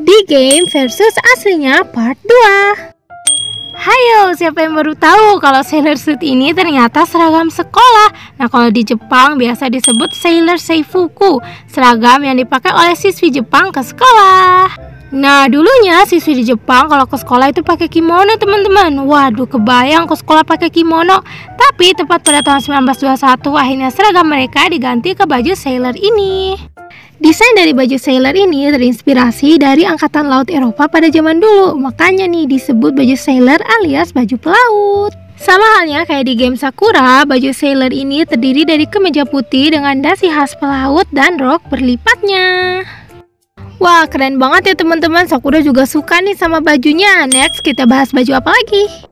di game versus aslinya part 2. Hayo, siapa yang baru tahu kalau Sailor Suit ini ternyata seragam sekolah? Nah, kalau di Jepang biasa disebut Sailor Seifuku, seragam yang dipakai oleh siswi Jepang ke sekolah. Nah, dulunya siswi di Jepang kalau ke sekolah itu pakai kimono, teman-teman. Waduh, kebayang ke sekolah pakai kimono. Tapi tepat pada tahun 1921 akhirnya seragam mereka diganti ke baju sailor ini. Desain dari baju sailor ini terinspirasi dari angkatan laut Eropa pada zaman dulu, makanya nih disebut baju sailor alias baju pelaut. Sama halnya kayak di game Sakura, baju sailor ini terdiri dari kemeja putih dengan dasi khas pelaut dan rok berlipatnya. Wah, keren banget ya teman-teman. Sakura juga suka nih sama bajunya. Next, kita bahas baju apa lagi?